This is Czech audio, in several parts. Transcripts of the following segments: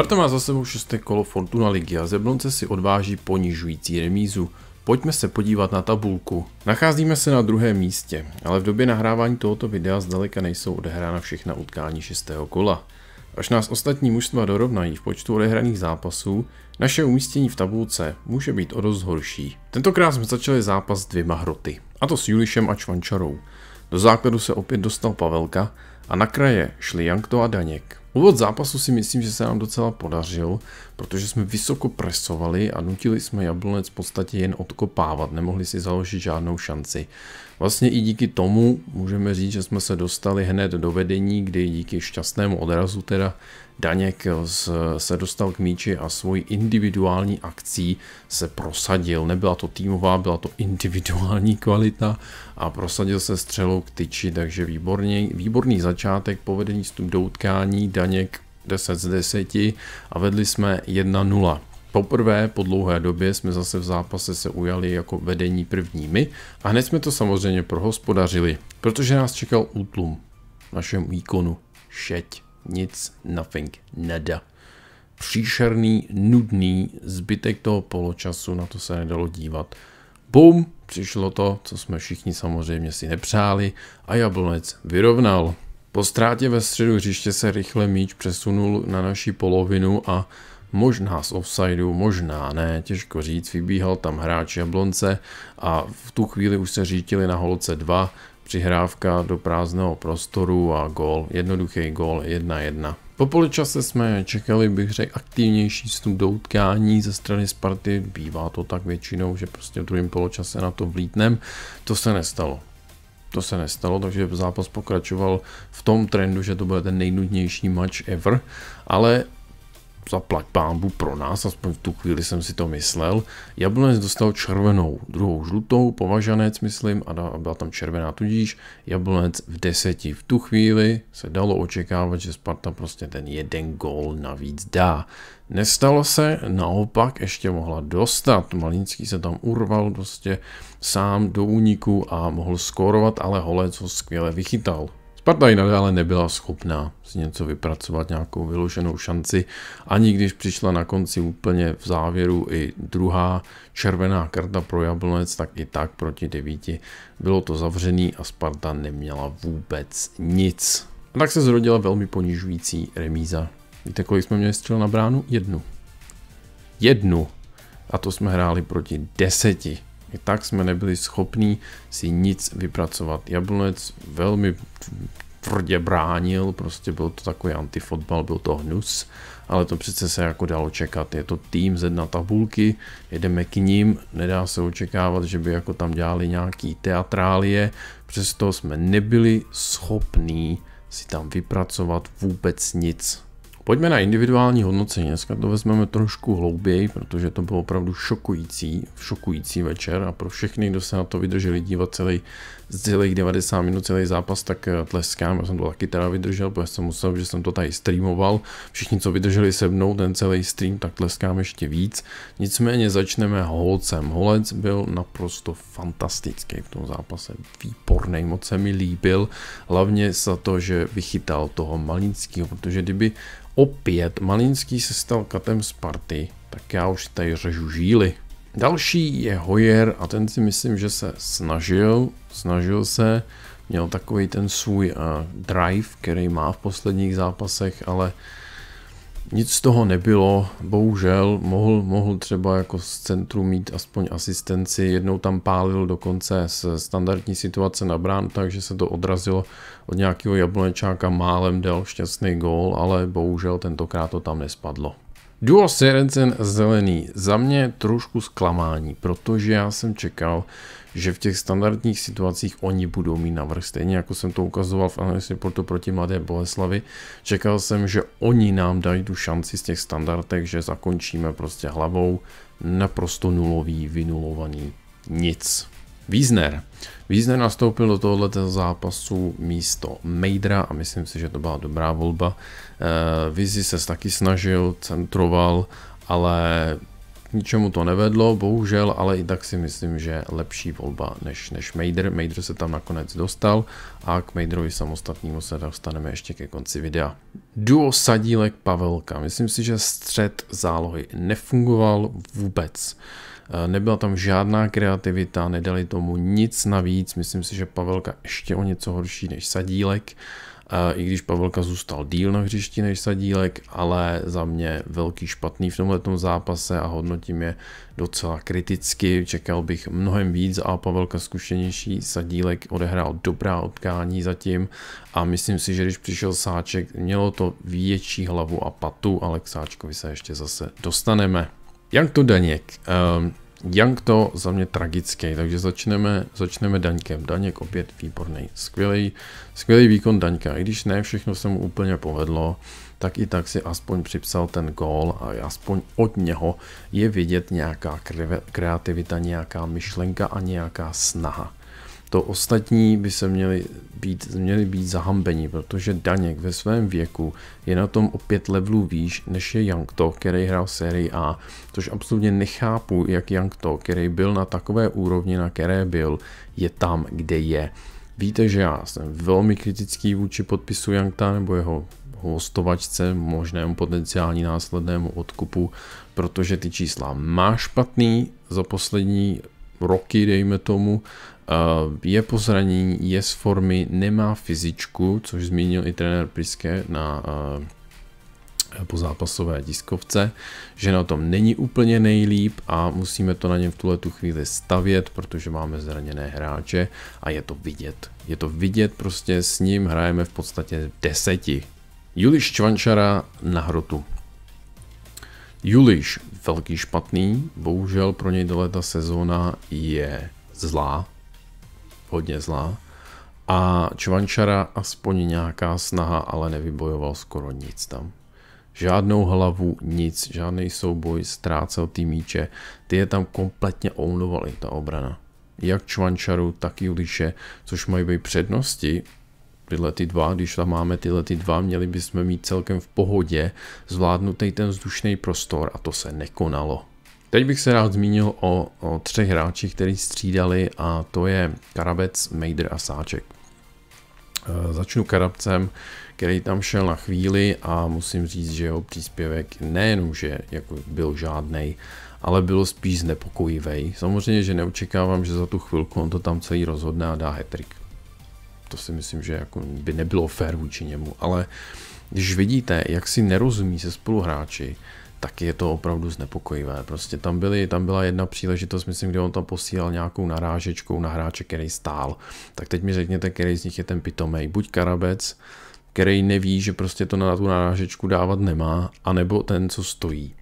Sparta má za sebou šesté kolo Fortuna ligy a Zeblonce si odváží ponižující remízu. Pojďme se podívat na tabulku. Nacházíme se na druhém místě, ale v době nahrávání tohoto videa zdaleka nejsou odehrána všechna utkání šestého kola. Až nás ostatní mužstva dorovnají v počtu odehraných zápasů, naše umístění v tabulce může být o dost horší. Tentokrát jsme začali zápas s dvěma hroty, a to s Julišem a Čvančarou. Do základu se opět dostal Pavelka a na kraje šli Jankto a Daněk. Úvod zápasu si myslím, že se nám docela podařil protože jsme vysoko presovali a nutili jsme jablonec v podstatě jen odkopávat, nemohli si založit žádnou šanci. Vlastně i díky tomu můžeme říct, že jsme se dostali hned do vedení, kdy díky šťastnému odrazu teda Daněk se dostal k míči a svoji individuální akcí se prosadil. Nebyla to týmová, byla to individuální kvalita a prosadil se střelou k tyči, takže výborný, výborný začátek, povedení vstup do utkání, Daněk 10 z 10 a vedli jsme 1-0. Poprvé po dlouhé době jsme zase v zápase se ujali jako vedení prvními a hned jsme to samozřejmě prohospodařili, protože nás čekal útlum v našem výkonu. Šeť, nic, nothing, nada. Příšerný, nudný zbytek toho poločasu, na to se nedalo dívat. Bum, přišlo to, co jsme všichni samozřejmě si nepřáli a Jablonec vyrovnal. Po ztrátě ve středu hřiště se rychle míč přesunul na naší polovinu a možná z offsideu, možná ne, těžko říct, vybíhal tam hráč Jablonce a v tu chvíli už se řítili na holce 2, přihrávka do prázdného prostoru a gól, jednoduchý gól 1-1. Po poličase jsme čekali, bych řekl, aktivnější vstup do utkání ze strany Sparty. Bývá to tak většinou, že prostě v druhém poločase na to vlítnem. To se nestalo to se nestalo, takže zápas pokračoval v tom trendu, že to bude ten nejnudnější match ever, ale zaplať pámbu pro nás, aspoň v tu chvíli jsem si to myslel. Jablonec dostal červenou, druhou žlutou, považanec myslím, a byla tam červená, tudíž Jablonec v deseti. V tu chvíli se dalo očekávat, že Sparta prostě ten jeden gól navíc dá. Nestalo se, naopak ještě mohla dostat. Malinský se tam urval prostě sám do úniku a mohl skórovat, ale Holec ho skvěle vychytal. Sparta i nadále nebyla schopná si něco vypracovat, nějakou vyloženou šanci, ani když přišla na konci úplně v závěru i druhá červená karta pro Jablonec, tak i tak proti devíti bylo to zavřený a Sparta neměla vůbec nic. A tak se zrodila velmi ponižující remíza. Víte, kolik jsme měli střel na bránu? Jednu. Jednu. A to jsme hráli proti deseti i tak jsme nebyli schopni si nic vypracovat. Jablonec velmi tvrdě bránil, prostě byl to takový antifotbal, byl to hnus, ale to přece se jako dalo čekat. Je to tým ze dna tabulky, jedeme k ním, nedá se očekávat, že by jako tam dělali nějaký teatrálie, přesto jsme nebyli schopní si tam vypracovat vůbec nic. Pojďme na individuální hodnocení. Dneska to vezmeme trošku hlouběji, protože to bylo opravdu šokující, šokující večer a pro všechny, kdo se na to vydrželi dívat celý z celých 90 minut celý zápas, tak eh, tleskám, já jsem to taky teda vydržel, protože jsem musel, že jsem to tady streamoval, všichni, co vydrželi se mnou ten celý stream, tak tleskám ještě víc, nicméně začneme holcem, holec byl naprosto fantastický v tom zápase, výborný, moc se mi líbil, hlavně za to, že vychytal toho Malinského, protože kdyby opět Malinský se stal katem Sparty, tak já už tady řežu žíly. Další je Hoyer a ten si myslím, že se snažil, snažil se, měl takový ten svůj uh, drive, který má v posledních zápasech, ale nic z toho nebylo, bohužel mohl, mohl třeba jako z centru mít aspoň asistenci, jednou tam pálil dokonce z standardní situace na brán, takže se to odrazilo od nějakého jablonečáka, málem dal šťastný gól, ale bohužel tentokrát to tam nespadlo. Duo Sirencen zelený. Za mě trošku zklamání, protože já jsem čekal, že v těch standardních situacích oni budou mít navrh. Stejně jako jsem to ukazoval v Analyst porto proti Mladé Boleslavi, čekal jsem, že oni nám dají tu šanci z těch standardech, že zakončíme prostě hlavou naprosto nulový, vynulovaný nic. Wiesner. Wiesner nastoupil do tohoto zápasu místo Mejdra a myslím si, že to byla dobrá volba. Eh, Vizi se taky snažil, centroval, ale ničemu to nevedlo, bohužel, ale i tak si myslím, že lepší volba než, než Mejdr. Mejdr se tam nakonec dostal a k Mejdrovi samostatnímu se dostaneme ještě ke konci videa. Duo Sadílek Pavelka. Myslím si, že střed zálohy nefungoval vůbec. Eh, nebyla tam žádná kreativita, nedali tomu nic navíc. Myslím si, že Pavelka ještě o něco horší než Sadílek. Eh, I když Pavelka zůstal díl na hřišti než Sadílek, ale za mě velký špatný v tomhle zápase a hodnotím je docela kriticky. Čekal bych mnohem víc a Pavelka zkušenější Sadílek odehrál dobrá utkání zatím a myslím si, že když přišel Sáček, mělo to větší hlavu a patu, ale k Sáčkovi se ještě zase dostaneme. Jak to Daněk? Um, ehm, jak to za mě tragické, takže začneme, začneme Daňkem. Daněk opět výborný, skvělý, skvělý výkon Daňka. I když ne všechno se mu úplně povedlo, tak i tak si aspoň připsal ten gól a aspoň od něho je vidět nějaká kreativita, nějaká myšlenka a nějaká snaha. To ostatní by se měli být, měli být zahambeni, protože Daněk ve svém věku je na tom o pět levelů výš, než je Yangto, který hrál sérii A, což absolutně nechápu, jak Yangto, který byl na takové úrovni, na které byl, je tam, kde je. Víte, že já jsem velmi kritický vůči podpisu Yangta nebo jeho hostovačce, možnému potenciální následnému odkupu, protože ty čísla má špatný za poslední roky, dejme tomu, eh, je po zranění, je z formy, nemá fyzičku, což zmínil i trenér Priske na eh, po zápasové diskovce, že na tom není úplně nejlíp a musíme to na něm v tuhle tu chvíli stavět, protože máme zraněné hráče a je to vidět. Je to vidět, prostě s ním hrajeme v podstatě deseti. Juliš Čvančara na hrotu. Juliš, velký špatný, bohužel pro něj ta sezóna je zlá, hodně zlá. A Čvančara aspoň nějaká snaha, ale nevybojoval skoro nic tam. Žádnou hlavu, nic, žádný souboj, ztrácel ty míče. Ty je tam kompletně ounovali, ta obrana. Jak Čvančaru, tak Juliše, což mají být přednosti tyhle ty dva, když tam máme tyhle ty dva, měli bychom mít celkem v pohodě zvládnutý ten vzdušný prostor a to se nekonalo. Teď bych se rád zmínil o, o třech hráčích, kteří střídali a to je Karabec, Mejder a Sáček. E, začnu Karabcem, který tam šel na chvíli a musím říct, že jeho příspěvek nejenom, že jako byl žádný, ale bylo spíš znepokojivý. Samozřejmě, že neočekávám, že za tu chvilku on to tam celý rozhodne a dá hetrik to si myslím, že jako by nebylo fér vůči němu, ale když vidíte, jak si nerozumí se spoluhráči, tak je to opravdu znepokojivé. Prostě tam, byly, tam byla jedna příležitost, myslím, kdy on tam posílal nějakou narážečkou na hráče, který stál. Tak teď mi řekněte, který z nich je ten pitomej. Buď Karabec, který neví, že prostě to na tu narážečku dávat nemá, anebo ten, co stojí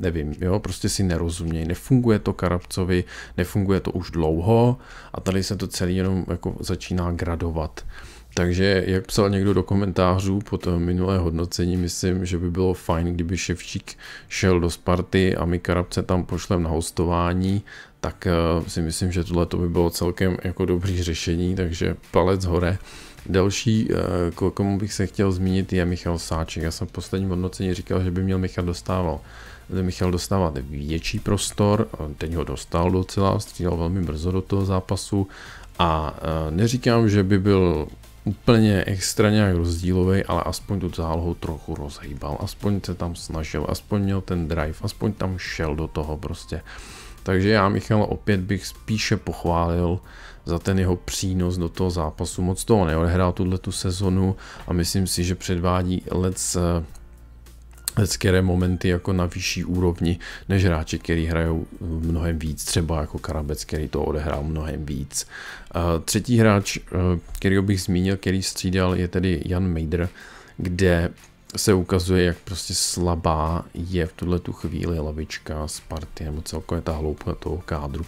nevím, jo, prostě si nerozumějí, nefunguje to Karabcovi, nefunguje to už dlouho a tady se to celý jenom jako začíná gradovat. Takže, jak psal někdo do komentářů po tom eh, minulé hodnocení, myslím, že by bylo fajn, kdyby Ševčík šel do Sparty a my Karabce tam pošlem na hostování, tak eh, si myslím, že tohle by bylo celkem jako dobrý řešení, takže palec hore. Další, eh, komu bych se chtěl zmínit, je Michal Sáček. Já jsem v posledním hodnocení říkal, že by měl Michal dostával Michal dostávat větší prostor, teď ho dostal docela, střílel velmi brzo do toho zápasu a e, neříkám, že by byl úplně extra nějak rozdílový, ale aspoň tu zálohu trochu rozhýbal, aspoň se tam snažil, aspoň měl ten drive, aspoň tam šel do toho prostě. Takže já Michal opět bych spíše pochválil za ten jeho přínos do toho zápasu. Moc toho neodehrál tuhle tu sezonu a myslím si, že předvádí lec leckéré momenty jako na vyšší úrovni než hráči, který hrajou eh, mnohem víc, třeba jako Karabec, který to odehrál mnohem víc. A eh, třetí hráč, eh, který bych zmínil, který střídal, je tedy Jan Mejdr, kde se ukazuje, jak prostě slabá je v tuhle tu chvíli lavička party, nebo celkově ta hloubka toho kádru,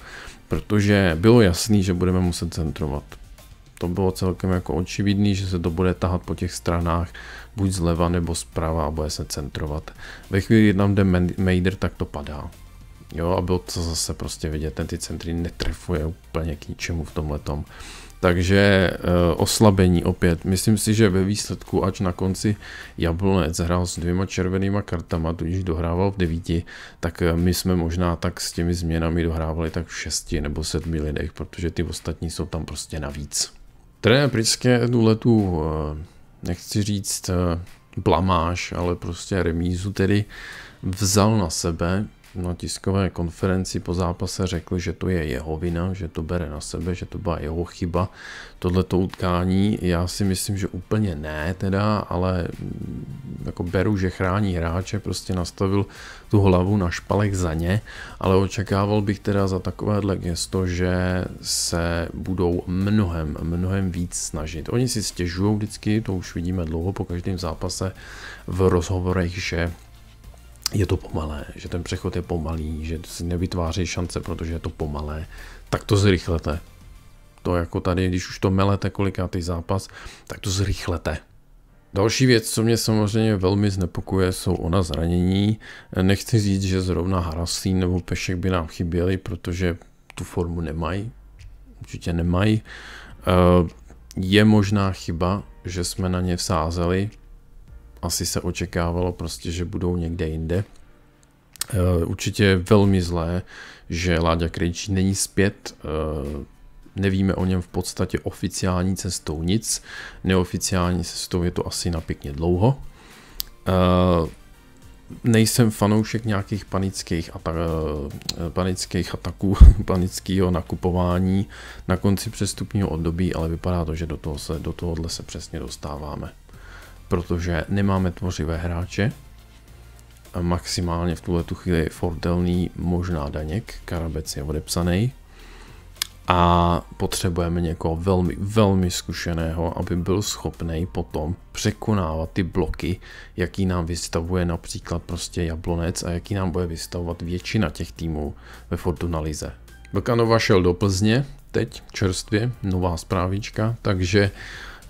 protože bylo jasný, že budeme muset centrovat to bylo celkem jako očividný, že se to bude tahat po těch stranách, buď zleva nebo zprava a bude se centrovat. Ve chvíli, kdy tam jde Mader, tak to padá. Jo, a bylo to zase prostě vidět, ten ty centry netrefuje úplně k ničemu v tomhle tom. Takže e, oslabení opět. Myslím si, že ve výsledku, ač na konci Jablonec hrál s dvěma červenýma kartama, tudíž dohrával v devíti, tak eh, my jsme možná tak s těmi změnami dohrávali tak v šesti nebo sedmi lidech, protože ty ostatní jsou tam prostě navíc. Trenér Prické tu letu, eh, nechci říct eh, blamáž, ale prostě remízu tedy vzal na sebe na tiskové konferenci po zápase řekl, že to je jeho vina, že to bere na sebe, že to byla jeho chyba, tohleto utkání. Já si myslím, že úplně ne teda, ale mm, jako beru, že chrání hráče, prostě nastavil tu hlavu na špalek za ně, ale očekával bych teda za takovéhle gesto, že se budou mnohem, mnohem víc snažit. Oni si stěžují vždycky, to už vidíme dlouho po každém zápase v rozhovorech, že je to pomalé, že ten přechod je pomalý, že si nevytváří šance, protože je to pomalé, tak to zrychlete. To jako tady, když už to melete kolikátý zápas, tak to zrychlete. Další věc, co mě samozřejmě velmi znepokuje, jsou ona zranění. Nechci říct, že zrovna Harasín nebo Pešek by nám chyběli, protože tu formu nemají. Určitě nemají. Eh, je možná chyba, že jsme na ně vsázeli, asi se očekávalo prostě, že budou někde jinde. Eh, určitě je velmi zlé, že Láďa Krejčí není zpět, eh, nevíme o něm v podstatě oficiální cestou nic, neoficiální cestou je to asi na pěkně dlouho. Eh, nejsem fanoušek nějakých panických, atak, panických ataků, panického nakupování na konci přestupního období, ale vypadá to, že do, toho se, do tohohle se přesně dostáváme protože nemáme tvořivé hráče. Maximálně v tuhle tu chvíli fordelný možná Daněk, Karabec je odepsaný. A potřebujeme někoho velmi, velmi zkušeného, aby byl schopný potom překonávat ty bloky, jaký nám vystavuje například prostě Jablonec a jaký nám bude vystavovat většina těch týmů ve Fortuna Lize. Vlkanova šel do Plzně, teď čerstvě, nová zprávička, takže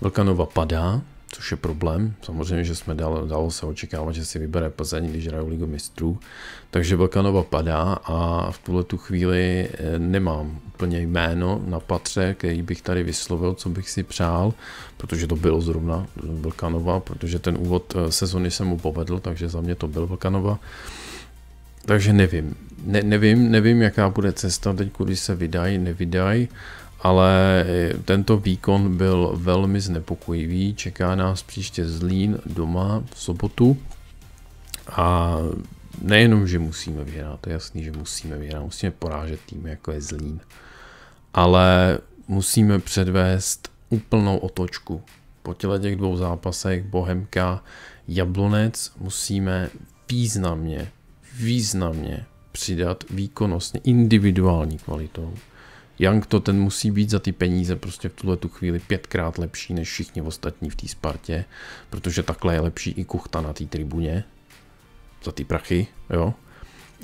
Vlkanova padá, což je problém. Samozřejmě, že jsme dal, dalo se očekávat, že si vybere Plzeň, když hrajou Ligu mistrů. Takže Vlkanova padá a v tuhle tu chvíli eh, nemám úplně jméno na patře, který bych tady vyslovil, co bych si přál, protože to bylo zrovna Vlkanova, protože ten úvod eh, sezony se mu povedl, takže za mě to byl Vlkanova. Takže nevím. Ne, nevím, nevím, jaká bude cesta teď, když se vydají, nevydají ale eh, tento výkon byl velmi znepokojivý. Čeká nás příště Zlín doma v sobotu a nejenom, že musíme vyhrát, to je jasný, že musíme vyhrát, musíme porážet tým jako je Zlín, ale musíme předvést úplnou otočku. Po těle těch dvou zápasech Bohemka Jablonec musíme významně, významně přidat výkonnostně, individuální kvalitou Young to ten musí být za ty peníze prostě v tuhle tu chvíli pětkrát lepší než všichni ostatní v té Spartě, protože takhle je lepší i Kuchta na té tribuně za ty prachy, jo.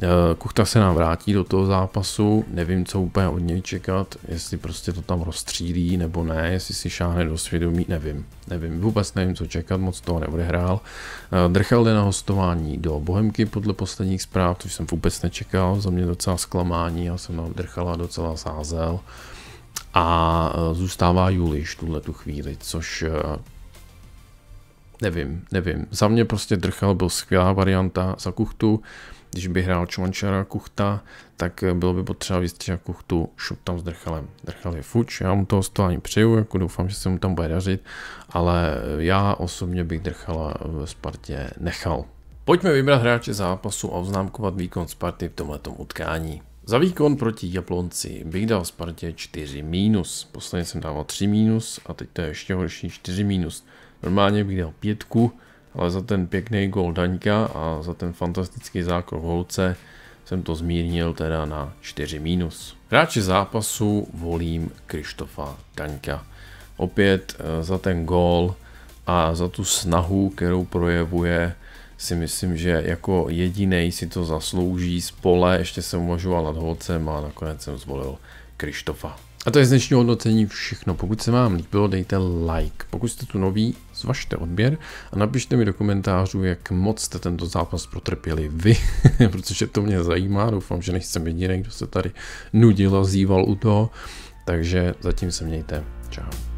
Eh, Kuchta se nám vrátí do toho zápasu, nevím, co úplně od něj čekat, jestli prostě to tam rozstřílí nebo ne, jestli si šáhne do svědomí, nevím. Nevím, vůbec nevím, co čekat, moc toho neodehrál. Eh, Drchal jde na hostování do Bohemky podle posledních zpráv, což jsem vůbec nečekal, za mě docela zklamání, já jsem na Drchala docela sázel. A eh, zůstává Juliš tuhle tu chvíli, což nevím, nevím. Za mě prostě Drchal byl skvělá varianta za Kuchtu. Když by hrál Čvančara Kuchta, tak bylo by potřeba vystříhat Kuchtu šup tam s Drchalem. Drchal je fuč, já mu to hostování přeju, jako doufám, že se mu tam bude dařit, ale já osobně bych Drchala v Spartě nechal. Pojďme vybrat hráče zápasu a oznámkovat výkon Sparty v tomto utkání. Za výkon proti Jablonci bych dal Spartě 4 minus. Posledně jsem dával 3 minus a teď to je ještě horší 4 minus. Normálně bych dal pětku, ale za ten pěkný gol Daňka a za ten fantastický zákrok Holce jsem to zmírnil teda na 4 minus. Hráči zápasu volím Krištofa Daňka. Opět eh, za ten gól a za tu snahu, kterou projevuje, si myslím, že jako jediný si to zaslouží. Spole ještě jsem uvažoval nad Holcem a nakonec jsem zvolil Krištofa. A to je z dnešního hodnocení všechno. Pokud se vám líbilo, dejte like. Pokud jste tu nový, zvažte odběr a napište mi do komentářů, jak moc jste tento zápas protrpěli vy, protože to mě zajímá. Doufám, že nejsem jediný, kdo se tady nudil a zýval u toho. Takže zatím se mějte. Čau.